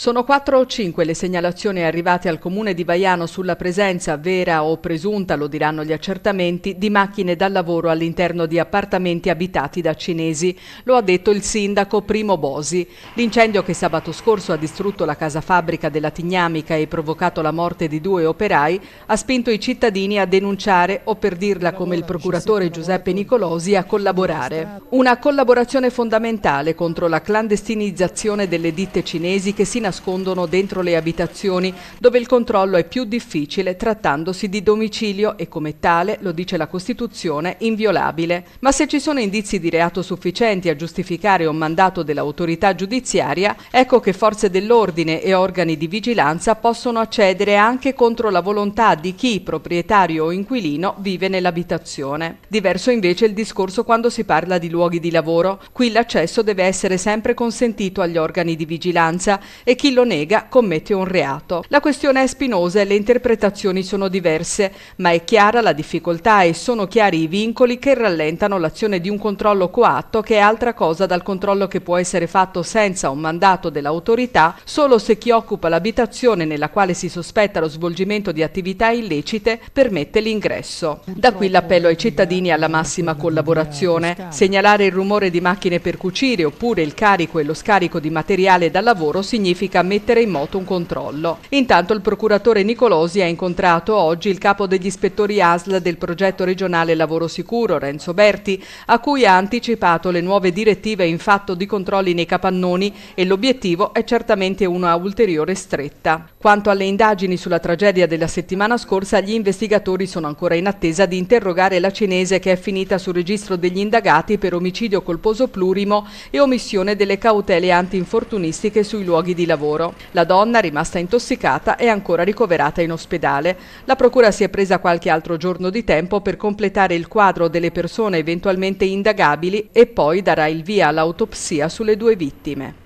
Sono 4 o 5 le segnalazioni arrivate al comune di Vaiano sulla presenza vera o presunta, lo diranno gli accertamenti, di macchine da lavoro all'interno di appartamenti abitati da cinesi. Lo ha detto il sindaco Primo Bosi. L'incendio che sabato scorso ha distrutto la casa fabbrica della Tignamica e provocato la morte di due operai ha spinto i cittadini a denunciare o per dirla come il procuratore Giuseppe Nicolosi a collaborare. Una collaborazione fondamentale contro la clandestinizzazione delle ditte cinesi che si nascondono dentro le abitazioni dove il controllo è più difficile trattandosi di domicilio e come tale, lo dice la Costituzione, inviolabile. Ma se ci sono indizi di reato sufficienti a giustificare un mandato dell'autorità giudiziaria, ecco che forze dell'ordine e organi di vigilanza possono accedere anche contro la volontà di chi, proprietario o inquilino, vive nell'abitazione. Diverso invece il discorso quando si parla di luoghi di lavoro. Qui l'accesso deve essere sempre consentito agli organi di vigilanza e chi lo nega commette un reato. La questione è spinosa e le interpretazioni sono diverse, ma è chiara la difficoltà e sono chiari i vincoli che rallentano l'azione di un controllo coatto che è altra cosa dal controllo che può essere fatto senza un mandato dell'autorità solo se chi occupa l'abitazione nella quale si sospetta lo svolgimento di attività illecite permette l'ingresso. Da qui l'appello ai cittadini alla massima collaborazione. Segnalare il rumore di macchine per cucire oppure il carico e lo scarico di materiale da lavoro significa significa mettere in moto un controllo. Intanto il procuratore Nicolosi ha incontrato oggi il capo degli ispettori ASL del progetto regionale Lavoro Sicuro, Renzo Berti, a cui ha anticipato le nuove direttive in fatto di controlli nei capannoni e l'obiettivo è certamente una ulteriore stretta. Quanto alle indagini sulla tragedia della settimana scorsa, gli investigatori sono ancora in attesa di interrogare la cinese che è finita sul registro degli indagati per omicidio colposo plurimo e omissione delle cautele antinfortunistiche sui luoghi di lavoro lavoro. La donna, rimasta intossicata, è ancora ricoverata in ospedale. La procura si è presa qualche altro giorno di tempo per completare il quadro delle persone eventualmente indagabili e poi darà il via all'autopsia sulle due vittime.